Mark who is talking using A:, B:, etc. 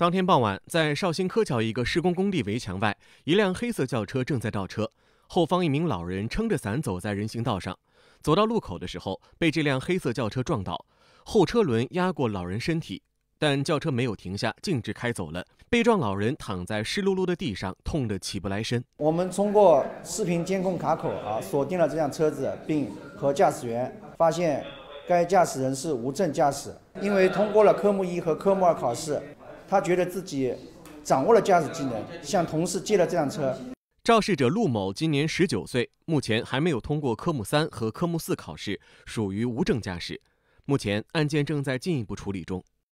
A: 当天傍晚，在绍兴柯桥一个施工工地围墙外，一辆黑色轿车正在倒车，后方一名老人撑着伞走在人行道上，走到路口的时候被这辆黑色轿车撞倒，后车轮压过老人身体，但轿车没有停下，径直开走了。被撞老人躺在湿漉漉的地上，痛得起不来身。我
B: 们通过视频监控卡口啊锁定了这辆车子，并和驾驶员发现该驾驶人是无证驾驶，因为通过了科目一和科目二考试。他觉得自己掌握了驾驶技能，向同事借了这辆车。
A: 肇事者陆某今年十九岁，目前还没有通过科目三和科目四考试，属于无证驾驶。目前案件正在进一步处理中。